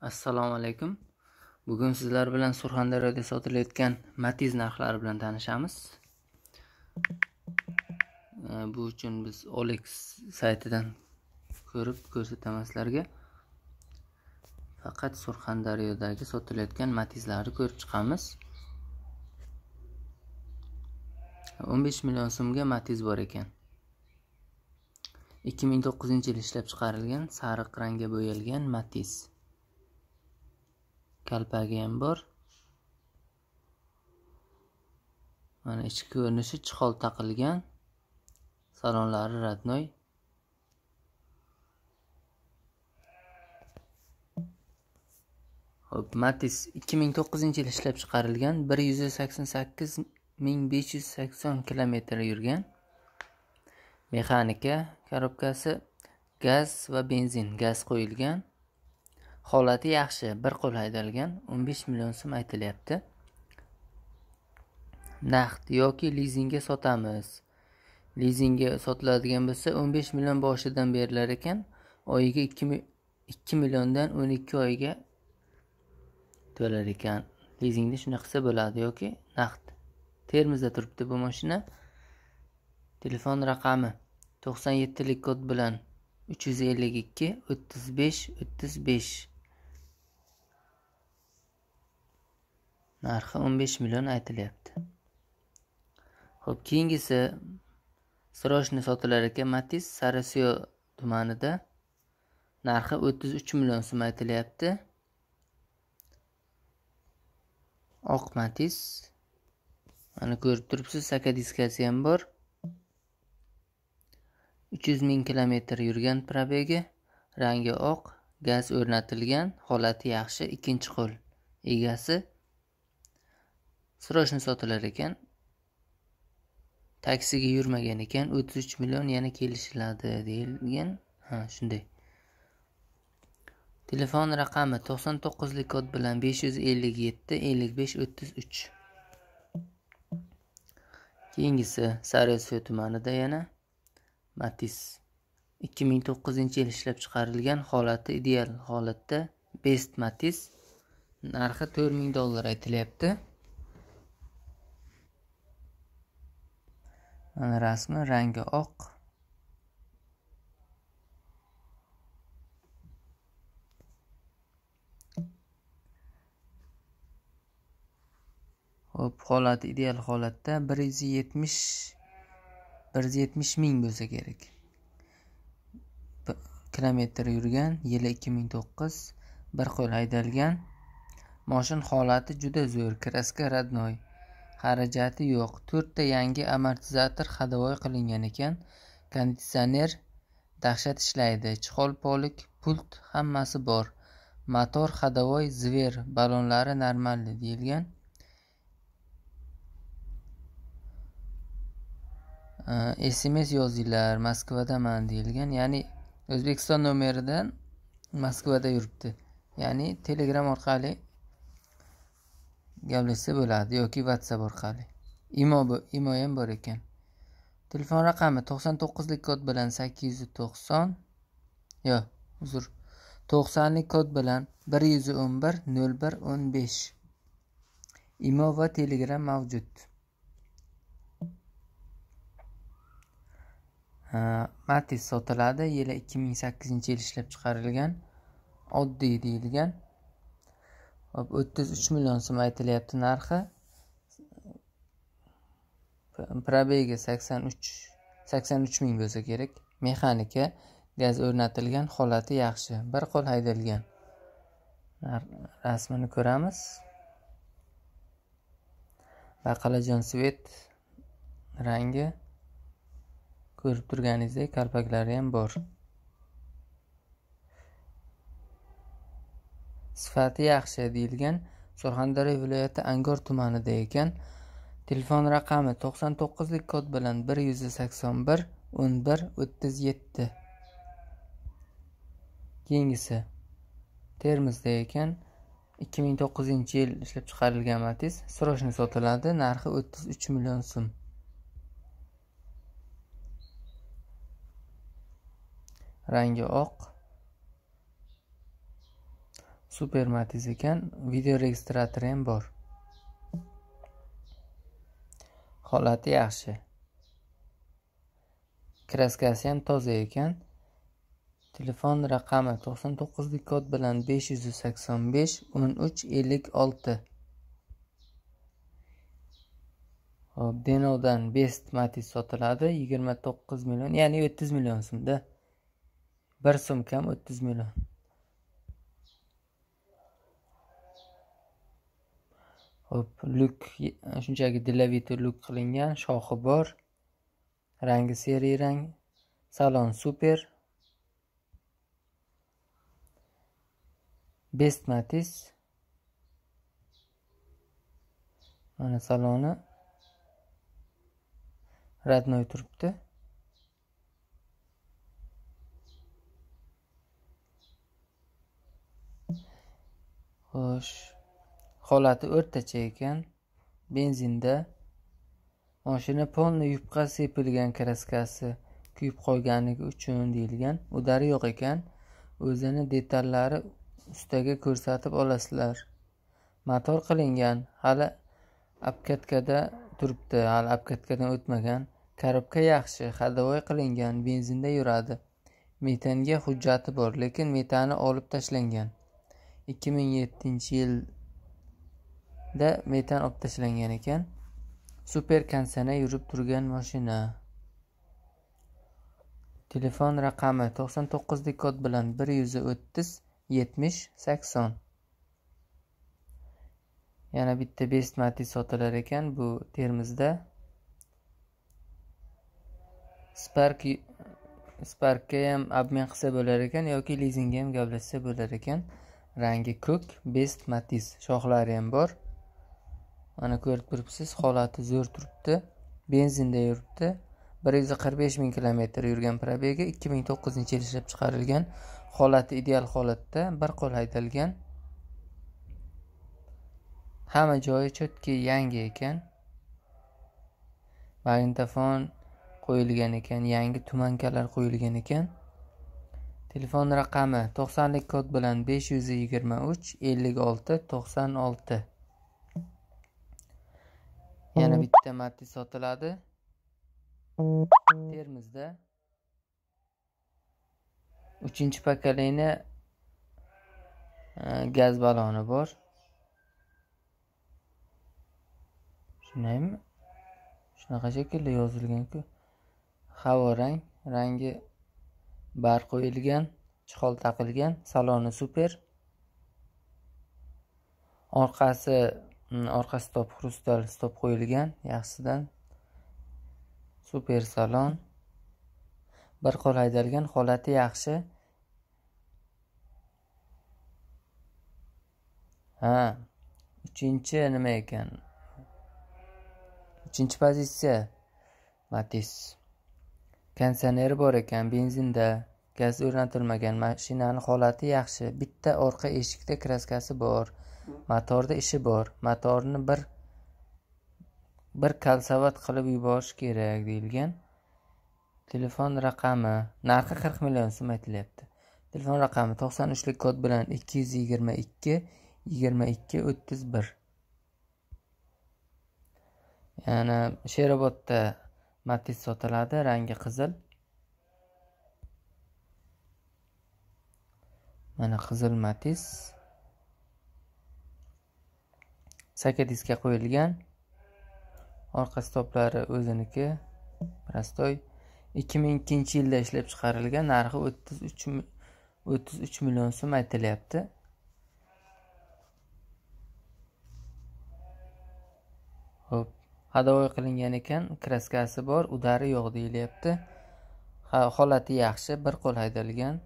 assalomu alaykum bugun sizlar bilan surxondaryoda sotilayotgan matiz narxlari bilan tanishamiz e, bu uchun biz olex saytidan ko'rib ko'rsataman sizlarga faqat surxondaryodagi sotilayotgan matizlarni ko'rib chiqamiz 15 million so'mga matiz bor ekan 2009 yil ishlab chiqarilgan sariq rangga bo'yalgan matiz kalpagiyam bor mana ichki ko'rinishi chihol taqilgan salonlari radnoy Hop, Matiz 2009 yil ishlab chiqarilgan sakson kilometr yurgan. Mexanika, korobkasi gaz va benzin, gaz qo'yilgan. holati yaxshi bir qo'l haydalgan o'n besh million so'm aytilyapti naqd yoki lizingga sotamiz lizingga sotiladigan bo'lsa o'n besh million boshidan berilar ekan oyiga ikki milliondan o'n ikki oyga to'lar ekan lizingda shunaqa qilsa bo'ladi yoki naqd termizda turibdi bu mashina telefon raqami to'qson yettilik kod bilan uch yuz ellik ikki o'ttiz besh o'ttiz besh narxi 15 million aytilyapti ho'p keyingisi срочный sotilar ekan matiz sarasiyo tumanida narxi 33 million so'm aytilyapti oq matiz mana ko'rib turibsiz sakadiskasi ham bor 300 ming kilometr yurgan probegi rangi oq gaz o'rnatilgan holati yaxshi ikkinchi qo'l egasi srochniy sotilar ekan taksiga yurmagan ekan o'ttiz uch million yana kelishiladi deyilgan ha shunday telefon raqami to'qson to'qqizlik kod bilan besh yuz ellik yetti ellik besh o'ttiz uch keyingisi sariosiyo tumanida yana matiz ikki ming to'qqizinchi yil ishlab chiqarilgan holati ideal holatda best matiz narxi to'rt ming dollar aytilyapti Rasmi rangi oq. Hop, holati ideal holatda 170 170 ming bo'lsa kerak. Kilometr yurgan, yili 2009, bir qo'l haydalgan. Mashin holati juda zo'r, kraska radnoy. xarajati yo'q to'rtta yangi amortizator hadavoy qilingan ekan konditsioner dahshat ishlaydi polik pult hammasi bor motor hadavoy zver ballonlari normalniy deyilgan sms yozinglar moskvadaman deyilgan ya'ni o'zbekiston nomeridan moskvada yuribdi ya'ni telegram orqali gaplashsa bo'ladi yoki whatsapp orqali imo imo ham bor ekan telefon raqami to'qson to'qqizlik kod bilan sakkiz yuz to'qson yo uzr to'qsonlik kod bilan bir yuz o'n bir nol bir o'n besh imo va telegram mavjud matiz sotiladi yili ikki ming sakkizinchi yil ishlab chiqarilgan oddiy deyilgan o'ttiz uch million so'm aytilyapti narxi probegi sakson uch sakson uch ming bo'lsa kerak mexanika gaz o'rnatilgan holati yaxshi bir qo'l haydalgan rasmini ko'ramiz baqalajon svet rangi ko'rib turganingizdek kalpaklari ham bor sifati yaxshi deyilgan surxondaryo viloyati angor tumanida ekan telefon raqami to'qson to'qqizlik kod bilan bir yuz sakson bir o'n bir o'ttiz yetti keyingisi termizda ekan ikki ming to'qqizinchi yil ishlab chiqarilgan matiz срочно sotiladi narxi o'ttiz uch million so'm rangi oq super matiz ekan video registratori ham bor holati yaxshi kraskasi ham toza ekan telefon raqami to'qson to'qqizlik kod bilan besh yuz sakson besh o'n uch ellik olti hop denodan best matiz sotiladi yigirma to'qqiz million ya'ni o'ttiz million so'mda bir sumkam o'ttiz million hop luk e, shunchaki dilavit luk qilingan, shoxi bor. Rangi seriy rang. Salon super. Best Matiz. Mana saloni radnoy turibdi. Xo'sh, holati o'rtacha ekan benzinda moshina polni yupqa sepilgan kraskasi kuyib qolganligi uchun deyilgan udari yo'q ekan o'zini detallari ustaga ko'rsatib olasizlar motor qilingan hali obkatkada turibdi hali obkatkadan o'tmagan korobka yaxshi hadovoy qilingan benzinda yuradi metanga hujjati bor lekin metani olib tashlangan ikki ming yettinchi yil da metan olib tashlangan ekan super kansana yurib turgan mashina telefon raqami to'qson to'qqiz kod bilan bir yuz o'ttiz yetmish sakson yana bitta best besmati sotilar ekan bu termizda spark sparkka ham обмен qilsa bo'lar ekan yoki lizingga ham gaplashsa bo'lar ekan rangi ko'k best matiz shoxlari ham bor mana ko'rib turibsiz holati zo'r turibdi benzinda yuribdi bir yuz qirq besh ming kilometr yurgan probegi ikki ming to'qqizinchi yil ishlab chiqarilgan holati ideal holatda bir qo'l haydalgan hamma joyi cho'tki yangi ekan magnitofon qo'yilgan ekan yangi tumankalar qo'yilgan ekan telefon raqami to'qsonlik kod bilan besh yuz yigirma uch ellik olti to'qson olti yana bitta matiz sotiladi termizda uchinchi pokolenie gaz baloni bor shundaymi shunaqa yozilgan yozilganku havo rang rangi bar qo'yilgan chiqol taqilgan saloni super orqasi orqa stop xrustal stop qo'yilgan yaxshidan super salon bir qo'l haydalgan holati yaxshi ha uchinchi nima ekan uchinchi pozitsiya matis konditsioneri bor ekan benzinda gaz o'rnatilmagan mashinani holati yaxshi bitta orqa eshikda kraskasi bor matorda ishi bor matorni bir bir kalsavat qilib yuborish kerak deyilgan telefon raqami narxi qirq million so'm aytilyapti telefon raqami to'qson uchlik kod bilan ikki yuz yigirma ikki yigirma ikki o'ttiz bir yana sherobodda matiz sotiladi rangi qizil mana qizil matiz saka diskka qo'yilgan orqa stoplari o'ziniki prostoy ikki ming ikkinchi yilda ishlab chiqarilgan narxi o'ttiz uch o'ttiz uch million so'm aytilyapti ho'p hadovoy qilingan ekan kraskasi bor udari yo'q deyilyapti ha holati yaxshi bir qo'l haydalgan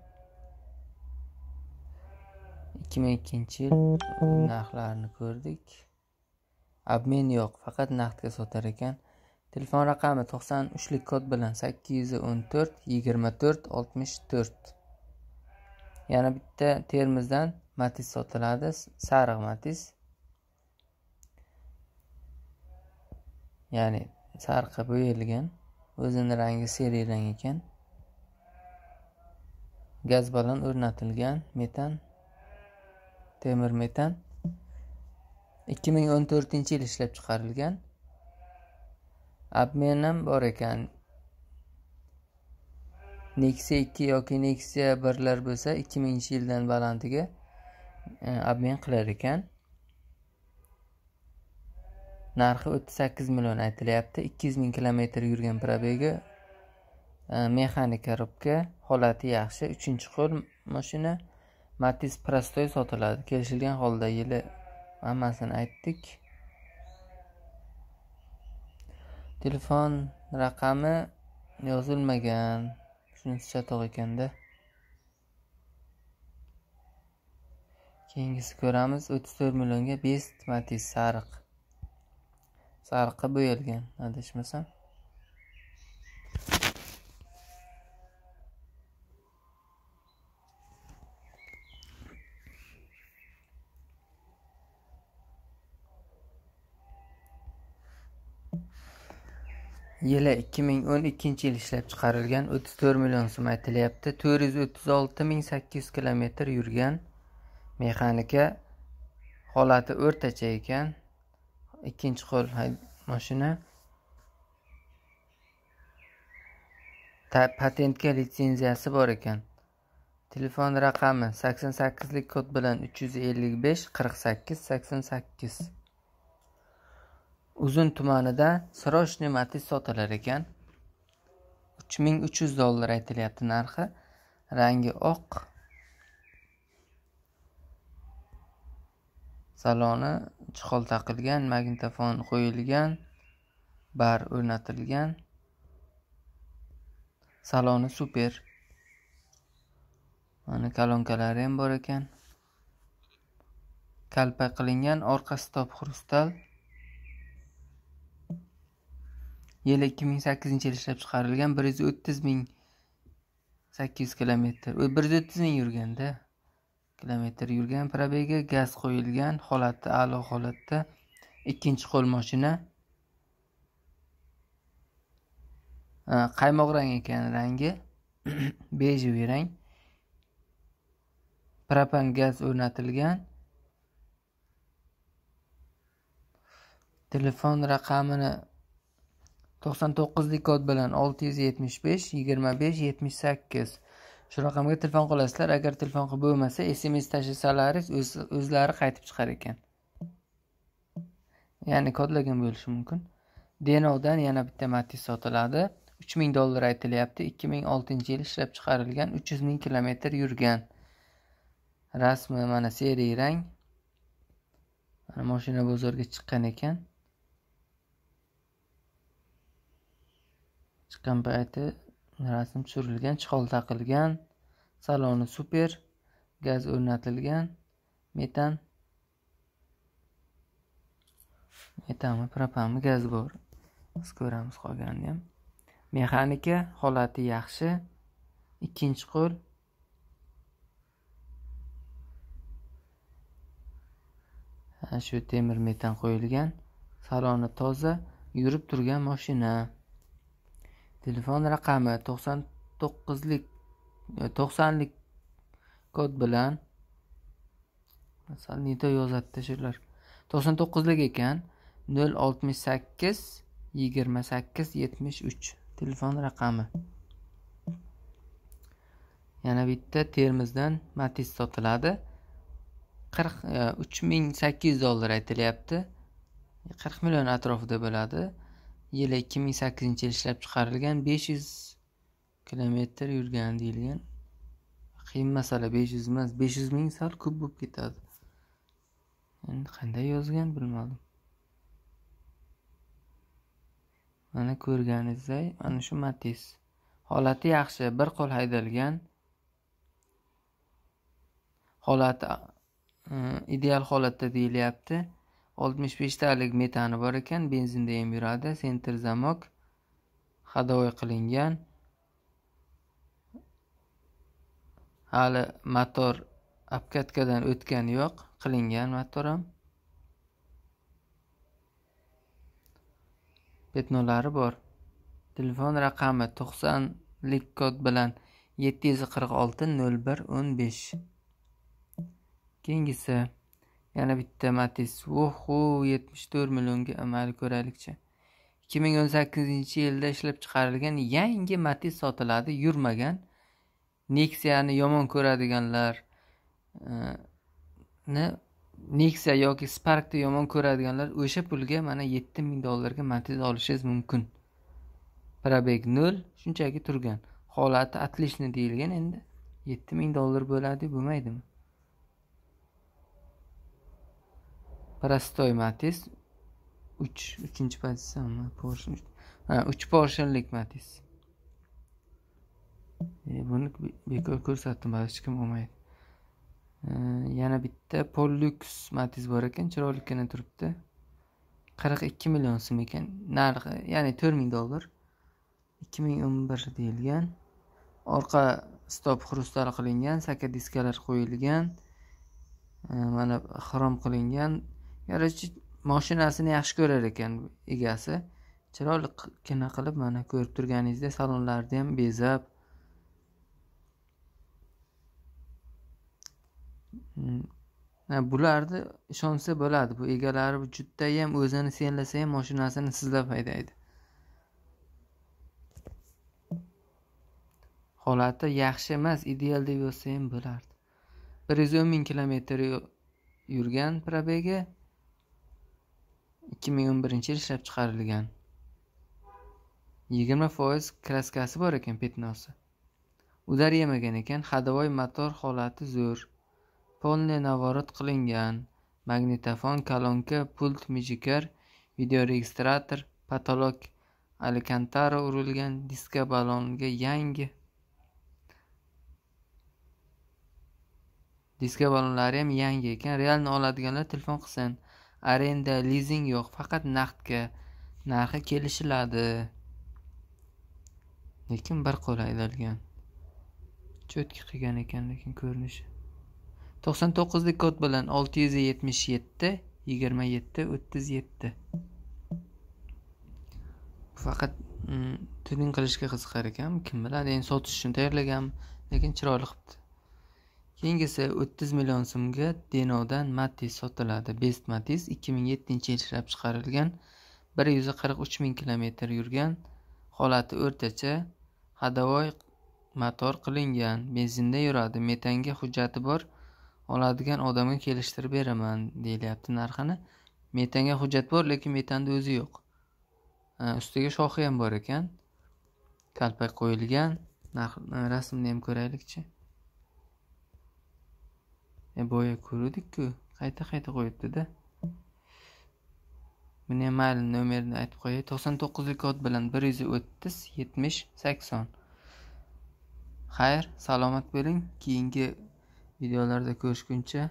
ikki ming ikkinchi yil narxlarini ko'rdik obmen yo'q faqat naqdga sotar ekan telefon raqami to'qson uchlik kod bilan sakkiz yuz o'n to'rt yigirma to'rt oltmish to'rt yana bitta termizdan matiz sotiladi sariq matiz ya'ni sarqi bo'yalgan o'zini rangi rang ekan gaz balon o'rnatilgan metan temir metan ikki ming o'n to'rtinchi yil ishlab chiqarilgan ham bor ekan nexia ikki yoki nexia birlar bo'lsa ikki minginchi yildan balandiga e, obmen qilar ekan narxi o'ttiz sakkiz million aytilyapti ikki yuz ming kilometr yurgan probegi e, mexanik korobka holati yaxshi uchinchi qo'l mashina matiz prostoy sotiladi kelishilgan holda yili hammasini aytdik telefon raqami yozilmagan shunisi to'g'ri ekanda keyingisi ko'ramiz o'ttiz to'rt millionga best matiz sariq sariqqa bo'yalgan adashmasam yili ikki ming o'n ikkinchi yil ishlab chiqarilgan o'ttiz to'rt million so'm aytilyapti to'rt yuz o'ttiz olti ming sakkiz yuz kilometr yurgan mexanika holati o'rtacha ekan ikkinchi qo'l mashina patentga litsenziyasi bor ekan telefon raqami sakson sakkizlik kod bilan uch yuz ellik besh qirq sakkiz sakson sakkiz uzun tumanida srochniy matiz sotilar ekan uch ming uch yuz dollar aytilyapti narxi rangi oq saloni chiqol taqilgan magnitofon qo'yilgan bar o'rnatilgan saloni super mana kolonkalari ham bor ekan kalpa qilingan orqasi top xrustal yil ikki ming sakkizinchi ishlab chiqarilgan bir yuz o'ttiz ming sakkiz yuz kilometr bir yuz o'ttiz ming yurganda kilometr yurgan probega gaz qo'yilgan holati a'lo holatda ikkinchi qo'l moshina qaymoq rang ekan rangi bejeviy rang propan gaz o'rnatilgan telefon raqamini to'qson to'qqizlik kod bilan olti yuz yetmish besh yigirma besh yetmish sakkiz shu raqamga telefon qilasizlar agar telefon qilib bo'lmasa sms tashlasalaringiz o'zlari qaytib chiqar ekan ya'ni kodlagan bo'lishi mumkin denovdan yana bitta matiz sotiladi uch ming dollar aytilyapti ikki ming oltinchi yil ishlab chiqarilgan uch yuz ming kilometr yurgan rasmi mana seriy rang mana mashina bozorga chiqqan ekan chiqqan payti rasm tushirilgan chihol taqilgan saloni super gaz o'rnatilgan metan metanmi propanmi gaz bor biz ko'ramiz qolganini ham mexanika holati yaxshi ikkinchi qo'l shu temir metan qo'yilgan saloni toza yurib turgan moshina telefon raqami to'qson to'qqizlik e, to'qsonlik kod bilan nito yozadida shular to'qson to'qqizlik ekan nol oltmish sakkiz yigirma sakkiz yetmish uch telefon raqami yana bitta termizdan matiz sotiladi qirq e, uch ming sakkiz yuz dollar aytilyapti e, qirq million atrofida bo'ladi yili ikki ming sakkizinchi yil ishlab chiqarilgan besh yuz kilometr yurgan deyilgan qiyin masala besh yuz emas besh yuz ming sal ko'p bo'lib ketadi endi qanday yozgan bilmadim mana ko'rganingizdek mana shu matiz holati yaxshi bir qo'l haydalgan holati e, ideal holatda deyilyapti oltmish beshtalik metani bor ekan benzinda ham yuradi sentr zamok hadoy qilingan hali motor obkatkadan o'tgani yo'q qilingan motor ham petnolari bor telefon raqami to'qsonlik kod bilan yetti yuz qirq olti nol bir o'n besh keyingisi yana bitta matiz vohu yetmish to'rt millionga amal ko'raylikchi ikki ming o'n sakkizinchi yilda ishlab chiqarilgan yangi matiz sotiladi yurmagan neksiani yomon ko'radiganlar e, ni nexia yoki sparkni yomon ko'radiganlar o'sha pulga mana yetti ming dollarga matiz olishingiz mumkin probeg nol shunchaki turgan holati отлично deyilgan endi yetti ming dollar bo'ladi bo'lmaydimi простой матис Matiz 3 3-chi ha uch porshinlik Matiz. buni bekor ko'rsatdim, hech kim olmaydi. yana bitta Pollux Matiz bor ekan, chiroylikgina turibdi. qirq ikki million so'm ekan. Narxi, ya'ni to'rt ming dollar. ikki ming o'n bir deyilgan. Orqa stop xrustal qilingan, saka diskalar qo'yilgan. mana xrom qilingan. garajchi moshinasini yaxshi ko'rar ekan egasi chiroyligina qilib mana ko'rib turganingizdek salonlarni ham bezab hmm. bularni ishonsa bo'ladi bu egalari judayam o'zini senlasa ham moshinasini sizlab haydaydi holati yaxshi emas ideal deb yozsa ham bo'lardi bir yuz o'n ming kilometr yurgan probega ikki ming o'n birinchi yil ishlab chiqarilgan yigirma foiz kraskasi bor ekan petnosi udar yemagan ekan hadavoy motor holati zo'r polniy navorot qilingan magnitofon kolonka pult mijikar videoregistrator patolog alikantara urilgan diska balonga yangi diska balonlari ham yangi ekan realni oladiganlar telefon qilsin arenda lizing yo'q faqat naqdga narxi kelishiladi lekin bir qo'l haydalgan cho'tki qilgan ekan lekin ko'rinishi to'qson to'qqizlik kod bilan olti yuz yetmish yetti yigirma yetti o'ttiz yetti faqat mm, tuning qilishga qiziqar ekan kim biladi endi sotish uchun tayyorlaganmi lekin chiroyli qilibdi keyingisi o'ttiz million so'mga denodan matiz sotiladi best matiz ikki ming yettinchi yil ishlab chiqarilgan bir yuz qirq uch ming kilometr yurgan holati o'rtacha hadavoy motor qilingan benzinda yuradi metanga hujjati bor oladigan odamga kelishtirib beraman deyilyapti narxini metanga hujjat bor lekin metanda o'zi yo'q ustiga shoxi ham bor ekan kalpak qo'yilgan rasmni ham ko'raylikchi E, boya ko'ruvdik-ku qayta qayta qo'yibdida buni ham mayli nomerini aytib qo'yay to'qson to'qqizlik kod bilan bir yuz o'ttiz yetmish sakson xayr salomat bo'ling keyingi videolarda ko'rishguncha